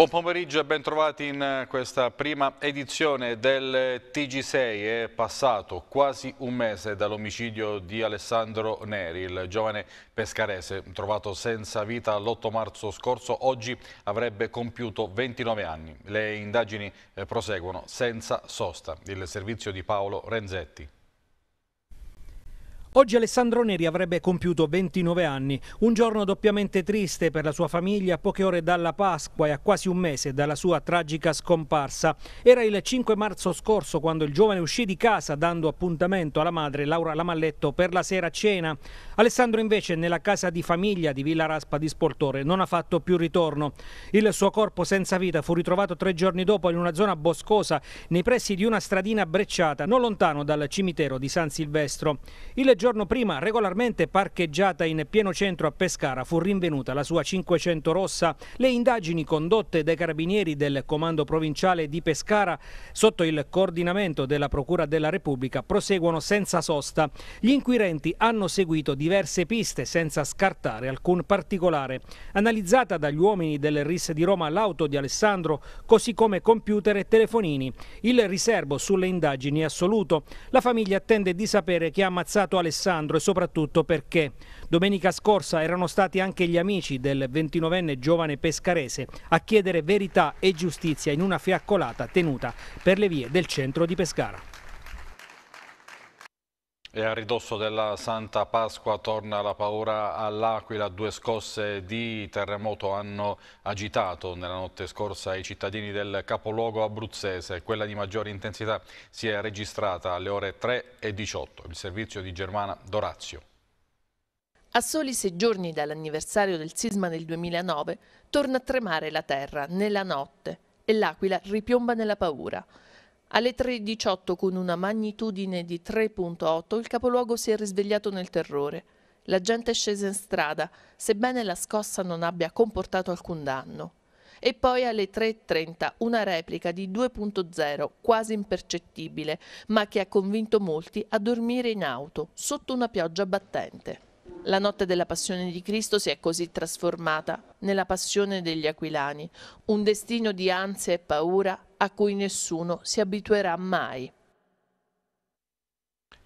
Buon pomeriggio e ben trovati in eh, questa prima edizione del TG6. È passato quasi un mese dall'omicidio di Alessandro Neri, il giovane pescarese trovato senza vita l'8 marzo scorso. Oggi avrebbe compiuto 29 anni. Le indagini eh, proseguono senza sosta. Il servizio di Paolo Renzetti. Oggi Alessandro Neri avrebbe compiuto 29 anni, un giorno doppiamente triste per la sua famiglia a poche ore dalla Pasqua e a quasi un mese dalla sua tragica scomparsa. Era il 5 marzo scorso quando il giovane uscì di casa dando appuntamento alla madre Laura Lamalletto per la sera cena. Alessandro invece nella casa di famiglia di Villa Raspa di Sportore non ha fatto più ritorno. Il suo corpo senza vita fu ritrovato tre giorni dopo in una zona boscosa nei pressi di una stradina brecciata non lontano dal cimitero di San Silvestro. Il giorno prima, regolarmente parcheggiata in pieno centro a Pescara, fu rinvenuta la sua 500 rossa. Le indagini condotte dai carabinieri del Comando Provinciale di Pescara, sotto il coordinamento della Procura della Repubblica, proseguono senza sosta. Gli inquirenti hanno seguito diverse piste senza scartare alcun particolare. Analizzata dagli uomini del RIS di Roma l'auto di Alessandro, così come computer e telefonini. Il riservo sulle indagini è assoluto. La famiglia attende di sapere chi ha ammazzato Alessandro Alessandro e soprattutto perché domenica scorsa erano stati anche gli amici del 29enne giovane pescarese a chiedere verità e giustizia in una fiaccolata tenuta per le vie del centro di Pescara. E a ridosso della Santa Pasqua torna la paura all'Aquila. Due scosse di terremoto hanno agitato nella notte scorsa i cittadini del capoluogo abruzzese. Quella di maggiore intensità si è registrata alle ore 3 e 18. Il servizio di Germana Dorazio. A soli sei giorni dall'anniversario del sisma del 2009 torna a tremare la terra nella notte e l'Aquila ripiomba nella paura. Alle 3.18 con una magnitudine di 3.8 il capoluogo si è risvegliato nel terrore. La gente è scesa in strada, sebbene la scossa non abbia comportato alcun danno. E poi alle 3.30 una replica di 2.0, quasi impercettibile, ma che ha convinto molti a dormire in auto, sotto una pioggia battente. La notte della passione di Cristo si è così trasformata nella passione degli aquilani, un destino di ansia e paura a cui nessuno si abituerà mai.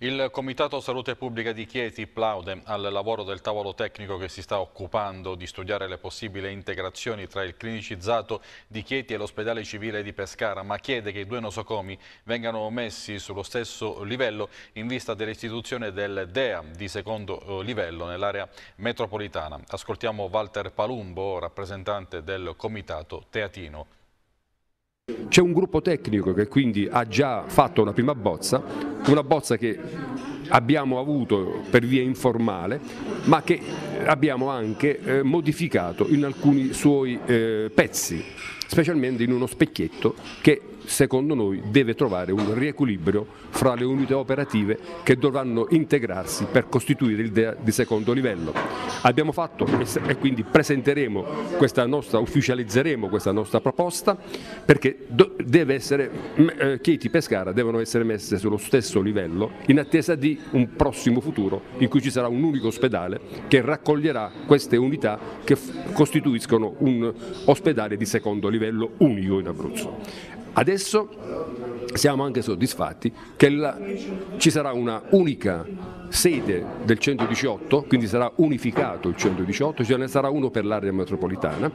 Il Comitato Salute Pubblica di Chieti plaude al lavoro del tavolo tecnico che si sta occupando di studiare le possibili integrazioni tra il clinicizzato di Chieti e l'ospedale civile di Pescara, ma chiede che i due nosocomi vengano messi sullo stesso livello in vista dell'istituzione del DEA di secondo eh, livello nell'area metropolitana. Ascoltiamo Walter Palumbo, rappresentante del Comitato Teatino. C'è un gruppo tecnico che quindi ha già fatto una prima bozza, una bozza che abbiamo avuto per via informale, ma che abbiamo anche eh, modificato in alcuni suoi eh, pezzi, specialmente in uno specchietto che secondo noi deve trovare un riequilibrio fra le unità operative che dovranno integrarsi per costituire il DEA di secondo livello. Abbiamo fatto e quindi presenteremo questa nostra, ufficializzeremo questa nostra proposta perché deve essere, eh, Chieti Pescara devono essere messe sullo stesso livello in attesa di un prossimo futuro in cui ci sarà un unico ospedale che raccoglierà queste unità che costituiscono un ospedale di secondo livello unico in Abruzzo. Adesso siamo anche soddisfatti che la, ci sarà una unica sede del 118, quindi sarà unificato il 118, ce ne sarà uno per l'area metropolitana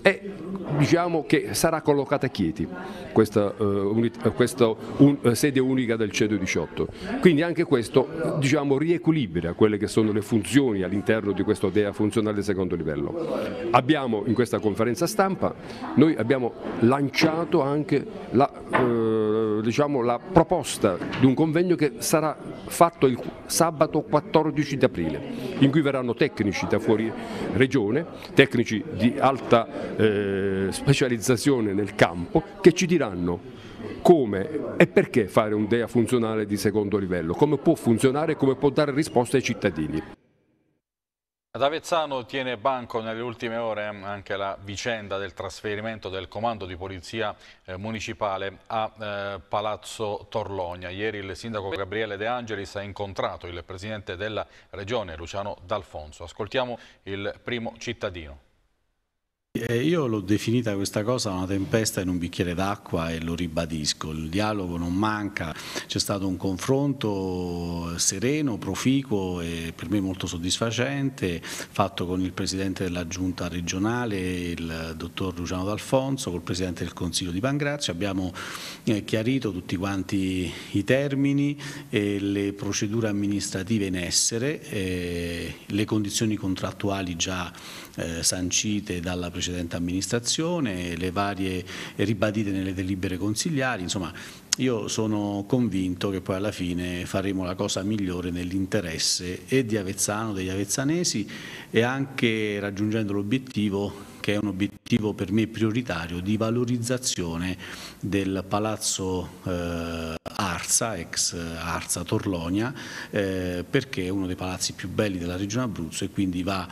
e diciamo che sarà collocata a Chieti questa, uh, unit, eh, questa un, uh, sede unica del 118. Quindi anche questo diciamo, riequilibra quelle che sono le funzioni all'interno di questo DEA funzionale secondo livello. Abbiamo in questa conferenza stampa, noi abbiamo lanciato anche la, eh, diciamo, la proposta di un convegno che sarà fatto il sabato 14 di aprile, in cui verranno tecnici da fuori regione, tecnici di alta eh, specializzazione nel campo, che ci diranno come e perché fare un DEA funzionale di secondo livello, come può funzionare e come può dare risposta ai cittadini. Ad Avezzano tiene banco nelle ultime ore anche la vicenda del trasferimento del comando di polizia eh, municipale a eh, Palazzo Torlogna. Ieri il sindaco Gabriele De Angelis ha incontrato il presidente della regione Luciano D'Alfonso. Ascoltiamo il primo cittadino. Eh, io l'ho definita questa cosa una tempesta in un bicchiere d'acqua e lo ribadisco, il dialogo non manca, c'è stato un confronto sereno, proficuo e per me molto soddisfacente, fatto con il Presidente della Giunta regionale, il Dottor Luciano D'Alfonso, col Presidente del Consiglio di Pangrazio, abbiamo eh, chiarito tutti quanti i termini e le procedure amministrative in essere, eh, le condizioni contrattuali già eh, sancite dalla Presidenza precedente amministrazione, le varie ribadite nelle delibere consigliari, insomma io sono convinto che poi alla fine faremo la cosa migliore nell'interesse e di Avezzano, degli avezzanesi e anche raggiungendo l'obiettivo che è un obiettivo per me prioritario di valorizzazione del palazzo eh, Arsa, ex eh, Arsa Torlonia, eh, perché è uno dei palazzi più belli della regione Abruzzo e quindi va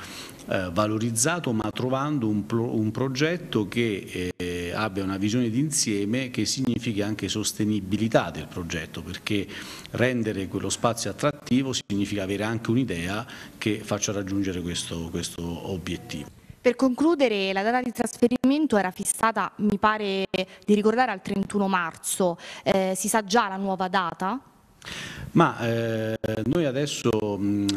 eh, valorizzato ma trovando un, pro, un progetto che eh, abbia una visione d'insieme che significhi anche sostenibilità del progetto perché rendere quello spazio attrattivo significa avere anche un'idea che faccia raggiungere questo, questo obiettivo. Per concludere, la data di trasferimento era fissata, mi pare di ricordare, al 31 marzo. Eh, si sa già la nuova data? Ma eh, noi adesso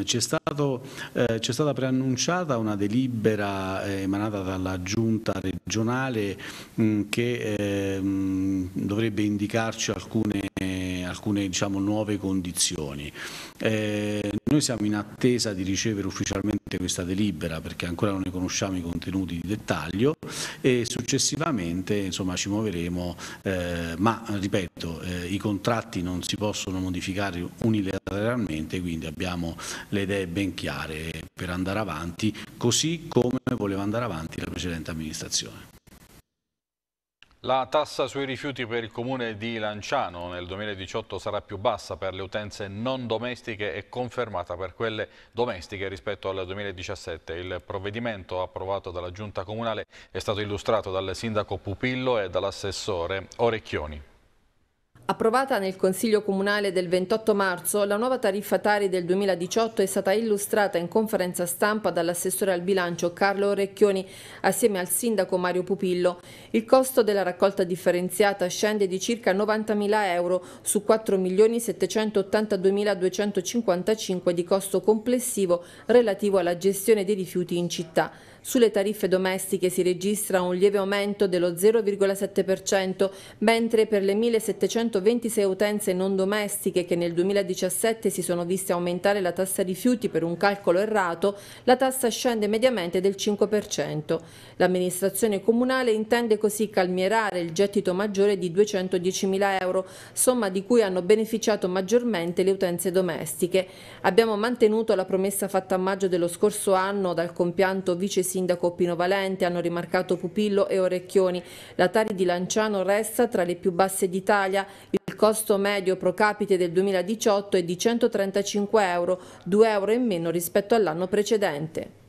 c'è eh, stata preannunciata una delibera eh, emanata dalla giunta regionale mh, che eh, mh, dovrebbe indicarci alcune, alcune diciamo, nuove condizioni. Eh, noi siamo in attesa di ricevere ufficialmente questa delibera perché ancora non ne conosciamo i contenuti di dettaglio e successivamente insomma, ci muoveremo, eh, ma ripeto i contratti non si possono modificare unilateralmente, quindi abbiamo le idee ben chiare per andare avanti, così come voleva andare avanti la precedente amministrazione. La tassa sui rifiuti per il comune di Lanciano nel 2018 sarà più bassa per le utenze non domestiche e confermata per quelle domestiche rispetto al 2017. Il provvedimento approvato dalla giunta comunale è stato illustrato dal sindaco Pupillo e dall'assessore Orecchioni. Approvata nel Consiglio Comunale del 28 marzo, la nuova tariffa Tari del 2018 è stata illustrata in conferenza stampa dall'assessore al bilancio Carlo Orecchioni assieme al sindaco Mario Pupillo. Il costo della raccolta differenziata scende di circa 90.000 euro su 4.782.255 di costo complessivo relativo alla gestione dei rifiuti in città. Sulle tariffe domestiche si registra un lieve aumento dello 0,7%, mentre per le 1.726 utenze non domestiche che nel 2017 si sono viste aumentare la tassa rifiuti per un calcolo errato, la tassa scende mediamente del 5%. L'amministrazione comunale intende così calmierare il gettito maggiore di 210.000 euro, somma di cui hanno beneficiato maggiormente le utenze domestiche. Abbiamo mantenuto la promessa fatta a maggio dello scorso anno dal compianto vice sindaco Pino Valente, hanno rimarcato Pupillo e Orecchioni. La Tari di Lanciano resta tra le più basse d'Italia. Il costo medio pro capite del 2018 è di 135 euro, 2 euro in meno rispetto all'anno precedente.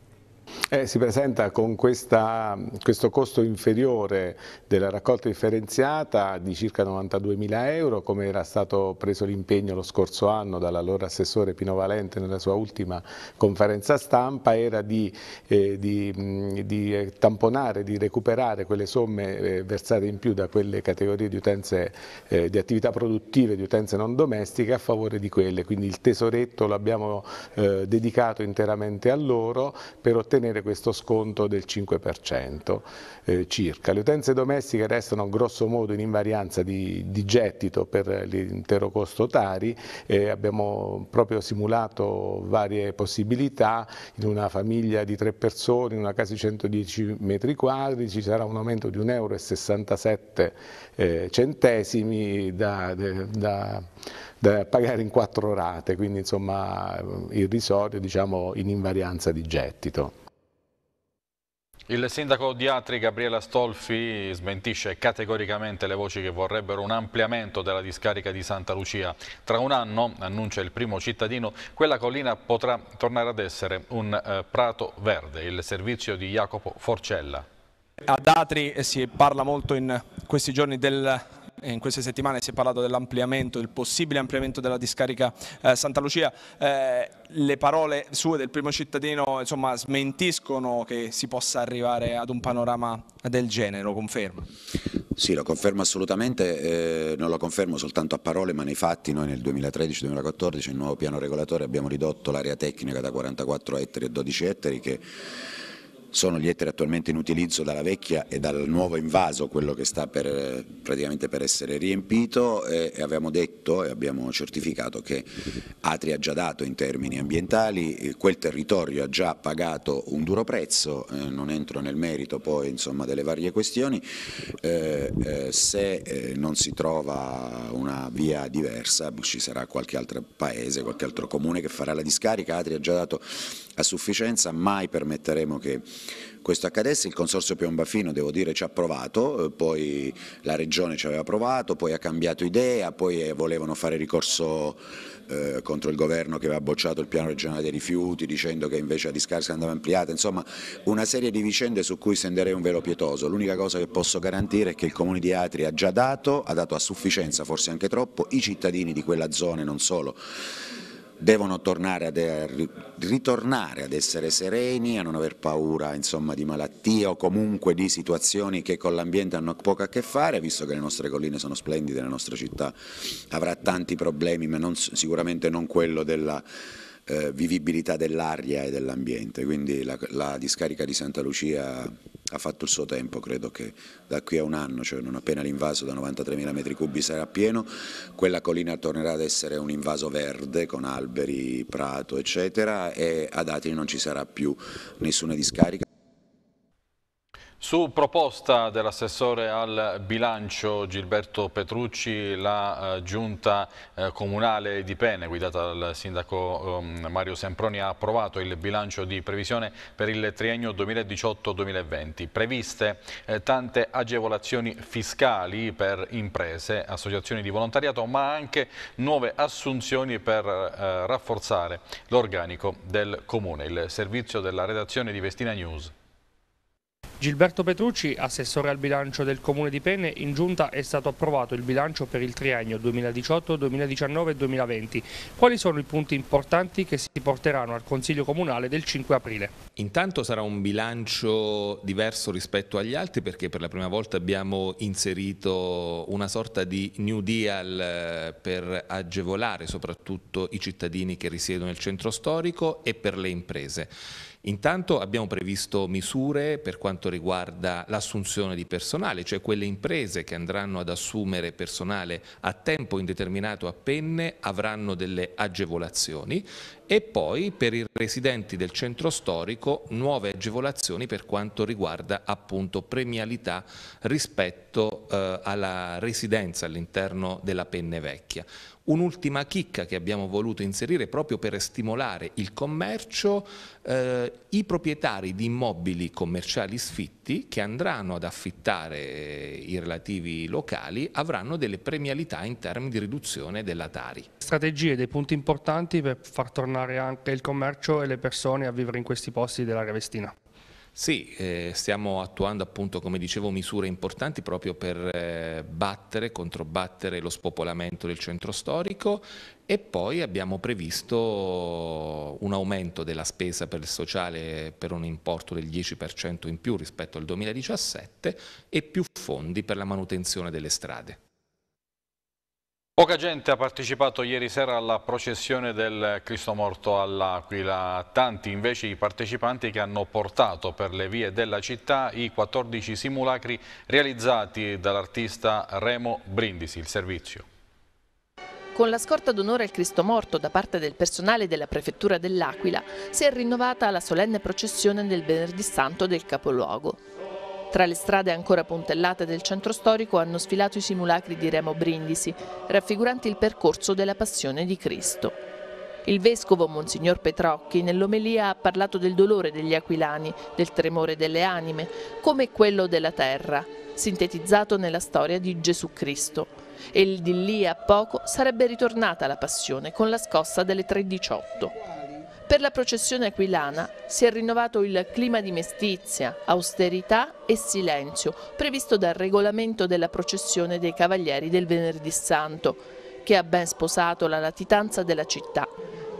Eh, si presenta con questa, questo costo inferiore della raccolta differenziata di circa 92 mila euro come era stato preso l'impegno lo scorso anno dall'allora assessore Pino Valente nella sua ultima conferenza stampa era di, eh, di, di eh, tamponare, di recuperare quelle somme eh, versate in più da quelle categorie di utenze eh, di attività produttive, di utenze non domestiche a favore di quelle, quindi il tesoretto l'abbiamo eh, dedicato interamente a loro per ottenere ottenere questo sconto del 5% eh, circa. Le utenze domestiche restano grossomodo in invarianza di, di gettito per l'intero costo Tari, eh, abbiamo proprio simulato varie possibilità, in una famiglia di tre persone, in una casa di 110 metri quadri ci sarà un aumento di 1,67 euro eh, centesimi da, da da pagare in quattro rate, quindi insomma eh, irrisorio diciamo in invarianza di gettito. Il sindaco di Atri, Gabriele Stolfi, smentisce categoricamente le voci che vorrebbero un ampliamento della discarica di Santa Lucia. Tra un anno, annuncia il primo cittadino, quella collina potrà tornare ad essere un eh, prato verde, il servizio di Jacopo Forcella. Ad Atri si parla molto in questi giorni del eh, in queste settimane si è parlato dell'ampliamento, del possibile ampliamento della discarica eh, Santa Lucia, eh, le parole sue del primo cittadino insomma, smentiscono che si possa arrivare ad un panorama del genere, lo conferma? Sì, lo confermo assolutamente, eh, non lo confermo soltanto a parole ma nei fatti, noi nel 2013-2014 il nuovo piano regolatore abbiamo ridotto l'area tecnica da 44 ettari a 12 ettari che sono gli ettari attualmente in utilizzo dalla vecchia e dal nuovo invaso, quello che sta per, praticamente per essere riempito e, eh, e abbiamo detto e abbiamo certificato che Atri ha già dato in termini ambientali, eh, quel territorio ha già pagato un duro prezzo, eh, non entro nel merito poi insomma, delle varie questioni, eh, eh, se eh, non si trova una via diversa ci sarà qualche altro paese, qualche altro comune che farà la discarica, Atri ha già dato a sufficienza, mai permetteremo che questo accadesse, il Consorzio Piombafino devo dire ci ha provato, eh, poi la Regione ci aveva provato, poi ha cambiato idea, poi eh, volevano fare ricorso eh, contro il governo che aveva bocciato il piano regionale dei rifiuti dicendo che invece la discarica andava ampliata, insomma una serie di vicende su cui senderei un velo pietoso, l'unica cosa che posso garantire è che il Comune di Atri ha già dato, ha dato a sufficienza forse anche troppo, i cittadini di quella zona e non solo devono ad, er-, ritornare ad essere sereni, a non aver paura insomma, di malattie o comunque di situazioni che con l'ambiente hanno poco a che fare, visto che le nostre colline sono splendide, la nostra città avrà tanti problemi, ma non, sicuramente non quello della eh, vivibilità dell'aria e dell'ambiente, quindi la, la discarica di Santa Lucia ha fatto il suo tempo, credo che da qui a un anno, cioè non appena l'invaso da 93.000 metri cubi sarà pieno, quella collina tornerà ad essere un invaso verde con alberi, prato eccetera e ad Atri non ci sarà più nessuna discarica. Su proposta dell'assessore al bilancio Gilberto Petrucci, la eh, giunta eh, comunale di Pene, guidata dal sindaco eh, Mario Semproni, ha approvato il bilancio di previsione per il triennio 2018-2020. Previste eh, tante agevolazioni fiscali per imprese, associazioni di volontariato, ma anche nuove assunzioni per eh, rafforzare l'organico del comune. Il servizio della redazione di Vestina News. Gilberto Petrucci, assessore al bilancio del Comune di Penne, in giunta è stato approvato il bilancio per il triennio 2018, 2019 e 2020. Quali sono i punti importanti che si porteranno al Consiglio Comunale del 5 aprile? Intanto sarà un bilancio diverso rispetto agli altri perché per la prima volta abbiamo inserito una sorta di New Deal eh, per agevolare soprattutto i cittadini che risiedono nel centro storico e per le imprese. Intanto abbiamo previsto misure per quanto riguarda l'assunzione di personale, cioè quelle imprese che andranno ad assumere personale a tempo indeterminato a penne avranno delle agevolazioni e poi per i residenti del centro storico nuove agevolazioni per quanto riguarda appunto premialità rispetto eh, alla residenza all'interno della Penne Vecchia. Un'ultima chicca che abbiamo voluto inserire proprio per stimolare il commercio, eh, i proprietari di immobili commerciali sfitti che andranno ad affittare eh, i relativi locali avranno delle premialità in termini di riduzione della Tari. Strategie, dei punti importanti per far tornare animare anche il commercio e le persone a vivere in questi posti dell'area vestina. Sì, eh, stiamo attuando appunto, come dicevo, misure importanti proprio per eh, battere, controbattere lo spopolamento del centro storico e poi abbiamo previsto un aumento della spesa per il sociale per un importo del 10% in più rispetto al 2017 e più fondi per la manutenzione delle strade. Poca gente ha partecipato ieri sera alla processione del Cristo morto all'Aquila, tanti invece i partecipanti che hanno portato per le vie della città i 14 simulacri realizzati dall'artista Remo Brindisi, il servizio. Con la scorta d'onore al Cristo morto da parte del personale della prefettura dell'Aquila si è rinnovata la solenne processione del venerdì santo del capoluogo. Tra le strade ancora puntellate del centro storico hanno sfilato i simulacri di Remo Brindisi, raffiguranti il percorso della passione di Cristo. Il vescovo Monsignor Petrocchi nell'omelia ha parlato del dolore degli aquilani, del tremore delle anime, come quello della terra, sintetizzato nella storia di Gesù Cristo. E di lì a poco sarebbe ritornata la passione con la scossa delle 3.18. Per la processione aquilana si è rinnovato il clima di mestizia, austerità e silenzio previsto dal regolamento della processione dei Cavalieri del Venerdì Santo, che ha ben sposato la latitanza della città.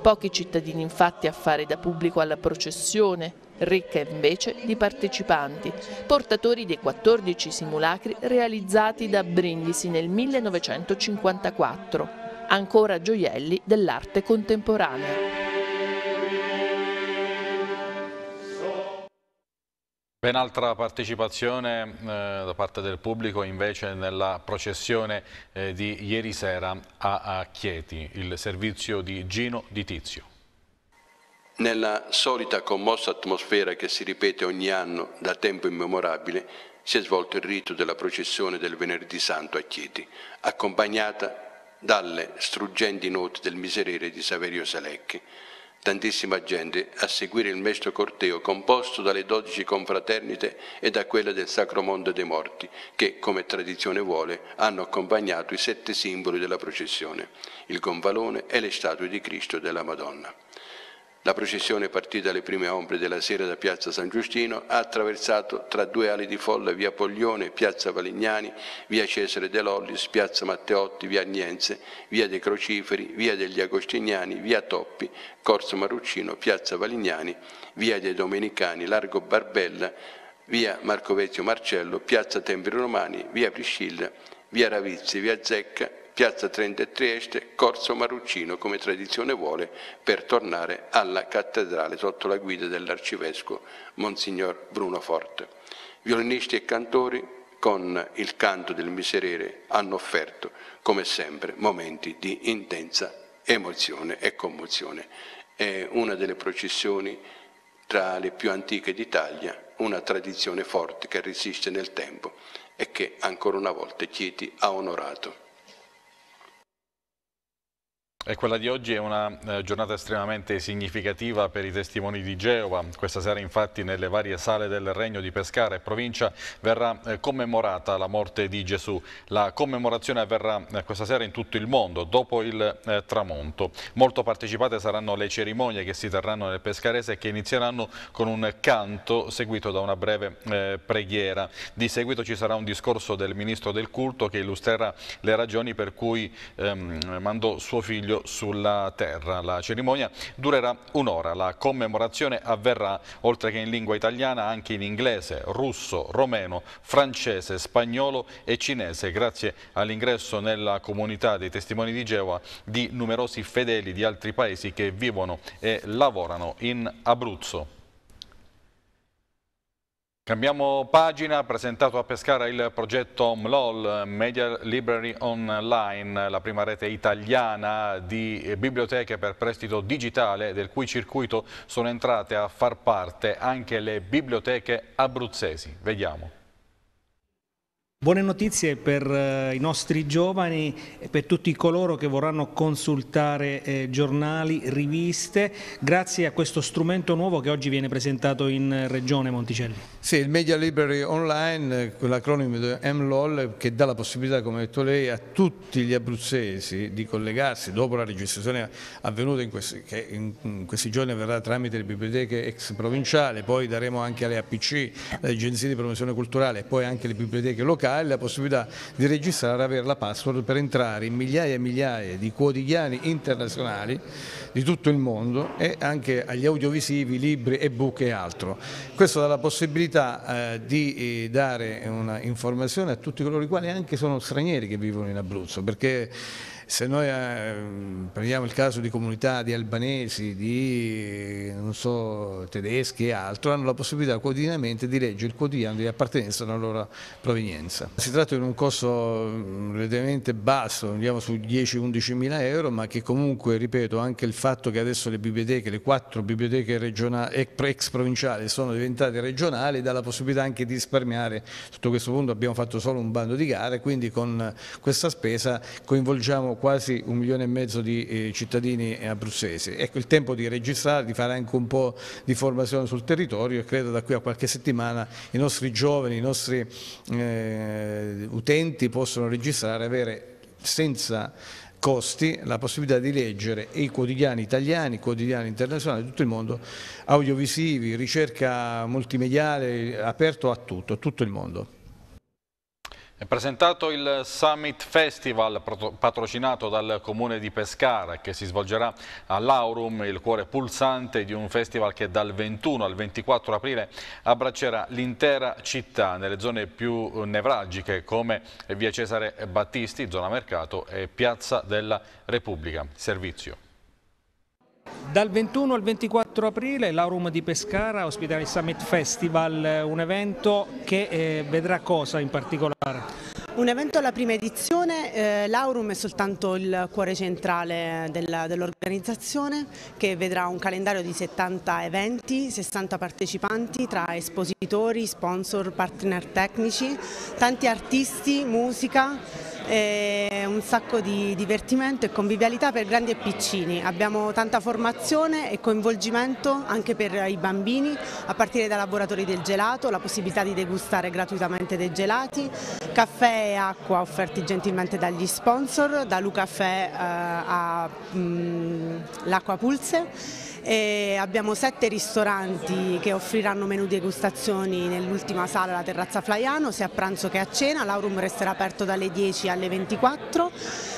Pochi cittadini infatti a fare da pubblico alla processione, ricca invece di partecipanti, portatori dei 14 simulacri realizzati da Brindisi nel 1954, ancora gioielli dell'arte contemporanea. Ben altra partecipazione eh, da parte del pubblico invece nella processione eh, di ieri sera a, a Chieti, il servizio di Gino Di Tizio. Nella solita commossa atmosfera che si ripete ogni anno da tempo immemorabile, si è svolto il rito della processione del Venerdì Santo a Chieti, accompagnata dalle struggenti note del miserere di Saverio Selecchi, tantissima gente a seguire il mesto corteo composto dalle dodici confraternite e da quella del Sacro Mondo dei Morti, che, come tradizione vuole, hanno accompagnato i sette simboli della processione, il gonfalone e le statue di Cristo e della Madonna. La processione partita alle prime ombre della sera da Piazza San Giustino ha attraversato tra due ali di folla via Poglione, Piazza Valignani, via Cesare De Lollis, Piazza Matteotti, via Agnense, via dei Crociferi, via degli Agostiniani, via Toppi, Corso Maruccino, Piazza Valignani, via dei Domenicani, Largo Barbella, via Marco Vezio Marcello, Piazza Tempri Romani, via Priscilla, via Ravizzi, via Zecca, piazza e Trieste, Corso Maruccino, come tradizione vuole, per tornare alla cattedrale sotto la guida dell'arcivescovo Monsignor Bruno Forte. Violinisti e cantori con il canto del miserere hanno offerto, come sempre, momenti di intensa emozione e commozione. È una delle processioni tra le più antiche d'Italia, una tradizione forte che resiste nel tempo e che ancora una volta Chieti ha onorato. E quella di oggi è una eh, giornata estremamente significativa per i testimoni di Geova. Questa sera infatti nelle varie sale del Regno di Pescara e provincia verrà eh, commemorata la morte di Gesù. La commemorazione avverrà eh, questa sera in tutto il mondo, dopo il eh, tramonto. Molto partecipate saranno le cerimonie che si terranno nel Pescarese e che inizieranno con un canto seguito da una breve eh, preghiera. Di seguito ci sarà un discorso del Ministro del Culto che illustrerà le ragioni per cui ehm, mandò suo figlio sulla terra. La cerimonia durerà un'ora. La commemorazione avverrà, oltre che in lingua italiana, anche in inglese, russo, romeno, francese, spagnolo e cinese, grazie all'ingresso nella comunità dei testimoni di Geova di numerosi fedeli di altri paesi che vivono e lavorano in Abruzzo. Cambiamo pagina, presentato a Pescara il progetto MLOL, Media Library Online, la prima rete italiana di biblioteche per prestito digitale del cui circuito sono entrate a far parte anche le biblioteche abruzzesi. Vediamo. Buone notizie per eh, i nostri giovani e per tutti coloro che vorranno consultare eh, giornali, riviste, grazie a questo strumento nuovo che oggi viene presentato in eh, Regione Monticelli. Sì, il Media Library Online, l'acronimo MLOL, che dà la possibilità, come ha detto lei, a tutti gli abruzzesi di collegarsi dopo la registrazione avvenuta in questi, che in questi giorni avverrà tramite le biblioteche ex provinciali, poi daremo anche alle APC, alle agenzie di promozione culturale e poi anche alle biblioteche locali la possibilità di registrare, e avere la password per entrare in migliaia e migliaia di quotidiani internazionali di tutto il mondo e anche agli audiovisivi, libri, ebook e altro. Questo dà la possibilità eh, di eh, dare un'informazione a tutti coloro i quali anche sono stranieri che vivono in Abruzzo, perché se noi eh, prendiamo il caso di comunità di albanesi, di so, tedeschi e altro, hanno la possibilità quotidianamente di leggere il quotidiano di appartenenza alla loro provenienza. Si tratta di un costo mm, relativamente basso, andiamo su 10-11 mila euro, ma che comunque, ripeto, anche il fatto che adesso le biblioteche, le quattro biblioteche ex provinciali sono diventate regionali, dà la possibilità anche di risparmiare. Sotto questo punto abbiamo fatto solo un bando di gare, quindi con questa spesa coinvolgiamo quasi un milione e mezzo di eh, cittadini eh, abruzzesi. Ecco il tempo di registrare, di fare anche un po' di formazione sul territorio e credo da qui a qualche settimana i nostri giovani, i nostri eh, utenti possono registrare, avere senza costi la possibilità di leggere i quotidiani italiani, i quotidiani internazionali di tutto il mondo, audiovisivi, ricerca multimediale, aperto a tutto, a tutto il mondo. È presentato il Summit Festival patrocinato dal comune di Pescara che si svolgerà all'Aurum, il cuore pulsante di un festival che dal 21 al 24 aprile abbraccerà l'intera città nelle zone più nevralgiche come via Cesare Battisti, zona Mercato e piazza della Repubblica. Servizio. Dal 21 al 24 aprile l'Aurum di Pescara ospiterà il Summit Festival, un evento che eh, vedrà cosa in particolare? Un evento alla prima edizione, eh, l'Aurum è soltanto il cuore centrale dell'organizzazione dell che vedrà un calendario di 70 eventi, 60 partecipanti tra espositori, sponsor, partner tecnici, tanti artisti, musica, eh, un sacco di divertimento e convivialità per grandi e piccini. Abbiamo tanta formazione e coinvolgimento anche per i bambini, a partire da laboratori del gelato, la possibilità di degustare gratuitamente dei gelati, caffè e acqua offerti gentilmente dagli sponsor, da Lucafè eh, all'acqua mm, Pulse e abbiamo sette ristoranti che offriranno menù degustazioni nell'ultima sala, la terrazza Flaiano, sia a pranzo che a cena, l'Aurum resterà aperto dalle 10 alle 24,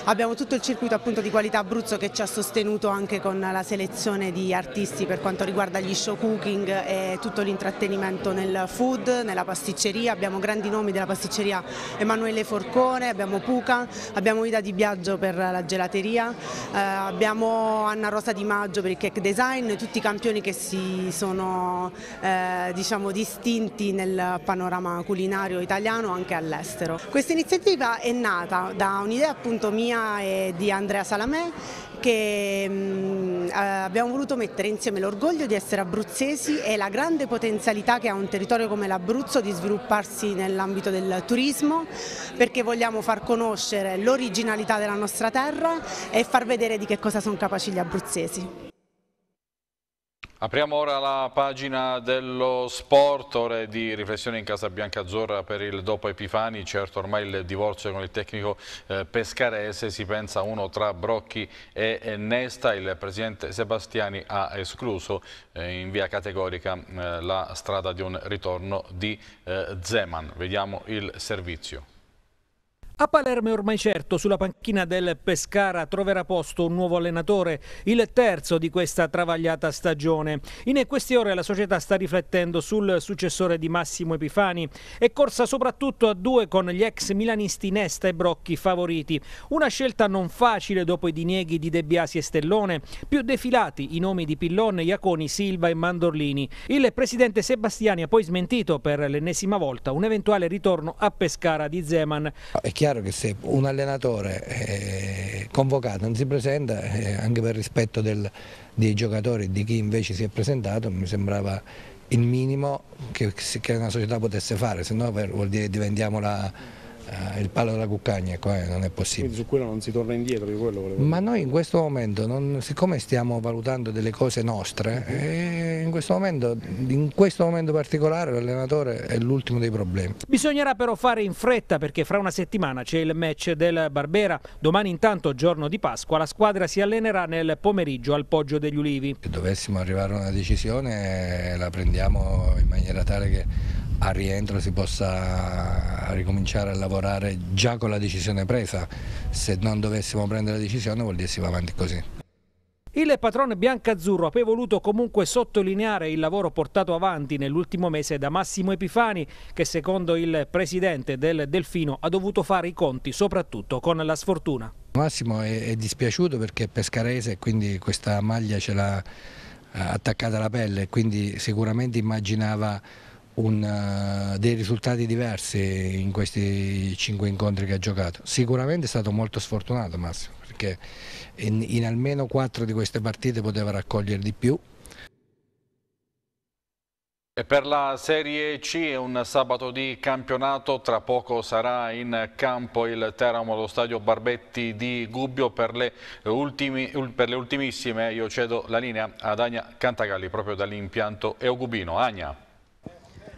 abbiamo tutto il circuito appunto di qualità Abruzzo che ci ha sostenuto anche con la selezione di artisti per quanto riguarda gli show cooking e tutto l'intrattenimento nel food, nella pasticceria, abbiamo grandi nomi della pasticceria Emanuele Forcone, abbiamo Puca, abbiamo Ida Di Biaggio per la gelateria, eh, abbiamo Anna Rosa Di Maggio per il cake design, online tutti i campioni che si sono eh, diciamo, distinti nel panorama culinario italiano anche all'estero. Questa iniziativa è nata da un'idea appunto mia e di Andrea Salamè che mh, mm, eh, abbiamo voluto mettere insieme l'orgoglio di essere abruzzesi e la grande potenzialità che ha un territorio come l'Abruzzo di svilupparsi nell'ambito del turismo perché vogliamo far conoscere l'originalità della nostra terra e far vedere di che cosa sono capaci gli abruzzesi. Apriamo ora la pagina dello sport, ore di riflessione in Casa Bianca Azzurra per il dopo Epifani, certo ormai il divorzio con il tecnico eh, pescarese, si pensa uno tra Brocchi e, Nesta, il presidente Sebastiani ha escluso eh, in via categorica eh, la strada di un ritorno di eh, Zeman. Vediamo il servizio. A Palermo è ormai certo, sulla panchina del Pescara troverà posto un nuovo allenatore, il terzo di questa travagliata stagione. In queste ore la società sta riflettendo sul successore di Massimo Epifani e corsa soprattutto a due con gli ex milanisti Nesta e Brocchi favoriti. Una scelta non facile dopo i dinieghi di De Biasi e Stellone, più defilati i nomi di Pillon, Iaconi, Silva e Mandorlini. Il presidente Sebastiani ha poi smentito per l'ennesima volta un eventuale ritorno a Pescara di Zeman. È chiaro chiaro che se un allenatore eh, convocato non si presenta, eh, anche per rispetto del, dei giocatori e di chi invece si è presentato, mi sembrava il minimo che, che una società potesse fare, se no vuol dire diventiamo la Ah, il palo della cuccagna, qua eh, non è possibile. Quindi su quello non si torna indietro, di quello volevo Ma noi in questo momento, non, siccome stiamo valutando delle cose nostre, uh mhm. eh, -huh. in, questo momento, in questo momento particolare l'allenatore è l'ultimo dei problemi. Bisognerà però fare in fretta perché fra una settimana c'è il match del Barbera, domani intanto giorno di Pasqua la squadra si allenerà nel pomeriggio al Poggio degli Ulivi. Se dovessimo arrivare a una decisione eh, la prendiamo in maniera tale che al rientro si possa ricominciare a lavorare già con la decisione presa, se non dovessimo prendere la decisione vuol dire si va avanti così. Il patrono biancazzurro poi voluto comunque sottolineare il lavoro portato avanti nell'ultimo mese da Massimo Epifani che secondo il presidente del Delfino ha dovuto fare i conti soprattutto con la sfortuna. Massimo è, è dispiaciuto perché è pescarese e quindi questa maglia ce l'ha eh, attaccata alla pelle quindi sicuramente immaginava un, uh, dei risultati diversi in questi cinque incontri che ha giocato. Sicuramente è stato molto sfortunato Massimo perché in, in almeno quattro di queste partite poteva raccogliere di più. E per la Serie C è un sabato di campionato, tra poco sarà in campo il Teramo allo stadio Barbetti di Gubbio per le, ultimi, per le ultimissime. Io cedo la linea ad Agna Cantagalli proprio dall'impianto Eugubino. Agna.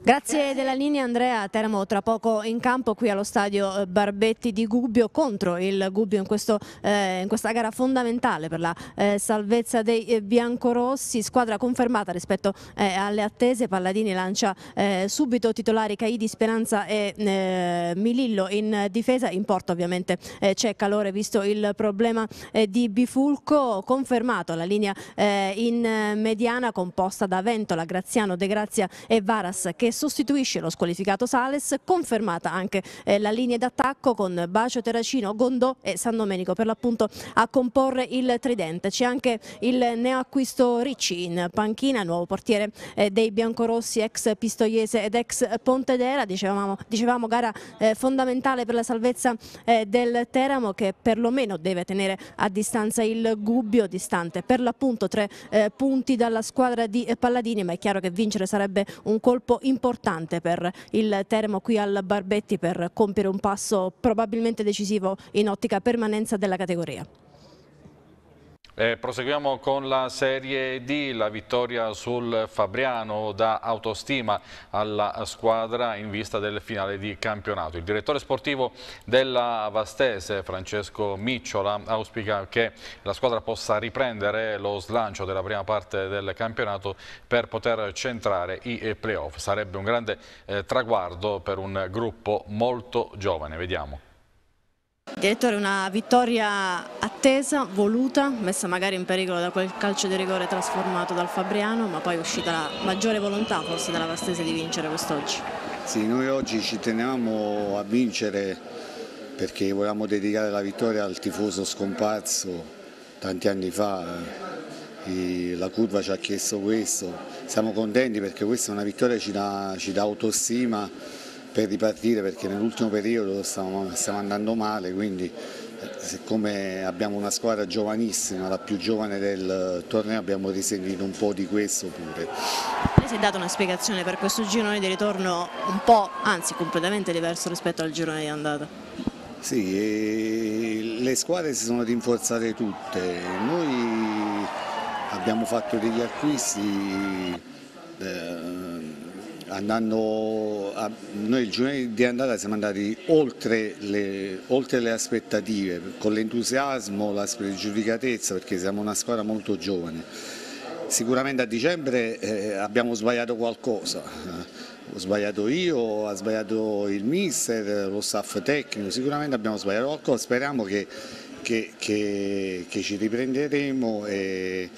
Grazie della linea Andrea Teramo, tra poco in campo qui allo stadio eh, Barbetti di Gubbio contro il Gubbio in, questo, eh, in questa gara fondamentale per la eh, salvezza dei eh, biancorossi, squadra confermata rispetto eh, alle attese, Palladini lancia eh, subito titolari Caidi, Speranza e Milillo in difesa, in porto ovviamente c'è calore visto il problema di Bifulco, confermato la linea in mediana composta da Ventola, Graziano, De Grazia e Varas che sostituisce lo squalificato Sales, confermata anche eh, la linea d'attacco con Bacio, Terracino, Gondò e San Domenico per l'appunto a comporre il tridente. C'è anche il neoacquisto Ricci in panchina, nuovo portiere eh, dei biancorossi, ex Pistoiese ed ex Pontedera, dicevamo, dicevamo gara eh, fondamentale per la salvezza del Teramo che perlomeno deve tenere a distanza il Gubbio, distante per l'appunto tre punti dalla squadra di Palladini, ma è chiaro che vincere sarebbe un colpo importante importante per il Teramo qui al Barbetti per compiere un passo probabilmente decisivo in ottica permanenza della categoria. Eh, proseguiamo con la Serie D, la vittoria sul Fabriano da autostima alla squadra in vista del finale di campionato. Il direttore sportivo della Vastese, Francesco Micciola, auspica che la squadra possa riprendere lo slancio della prima parte del campionato per poter centrare i playoff. Sarebbe un grande eh, traguardo per un gruppo molto giovane. Vediamo. Direttore, una vittoria attesa, voluta, messa magari in pericolo da quel calcio di rigore trasformato dal Fabriano, ma poi è uscita la maggiore volontà forse dalla Vastese di vincere quest'oggi. Sì, noi oggi ci tenevamo a vincere perché volevamo dedicare la vittoria al tifoso scomparso tanti anni fa, eh. la curva ci ha chiesto questo, siamo contenti perché questa è una vittoria che ci dà, ci dà autostima per ripartire perché nell'ultimo periodo stiamo, stiamo andando male, quindi eh, siccome abbiamo una squadra giovanissima, la più giovane del torneo, abbiamo risentito un po' di questo pure. Lei si è dato una spiegazione per questo girone di ritorno un po', anzi completamente diverso rispetto al girone di andata? Sì, le squadre si sono rinforzate tutte, noi abbiamo fatto degli acquisti... Eh, andando a, noi il giovedì di andata siamo andati oltre le, oltre le aspettative, con l'entusiasmo, la spregiudicatezza perché siamo una squadra molto giovane. Sicuramente a dicembre eh, abbiamo sbagliato qualcosa, eh, ho sbagliato io, ha sbagliato il mister, lo staff tecnico, sicuramente abbiamo sbagliato qualcosa, speriamo che, che, che, che ci riprenderemo. E,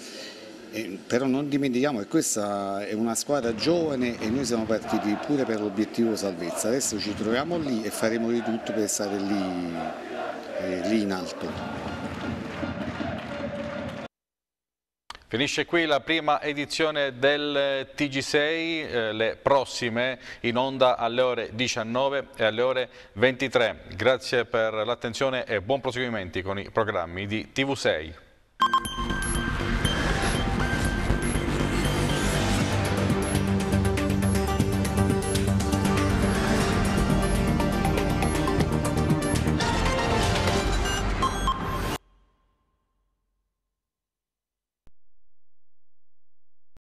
eh, però non dimentichiamo che questa è una squadra giovane e noi siamo partiti pure per l'obiettivo salvezza. Adesso ci troviamo lì e faremo di tutto per stare lì, eh, lì in alto. Finisce qui la prima edizione del TG6, eh, le prossime in onda alle ore 19 e alle ore 23. Grazie per l'attenzione e buon proseguimento con i programmi di TV6.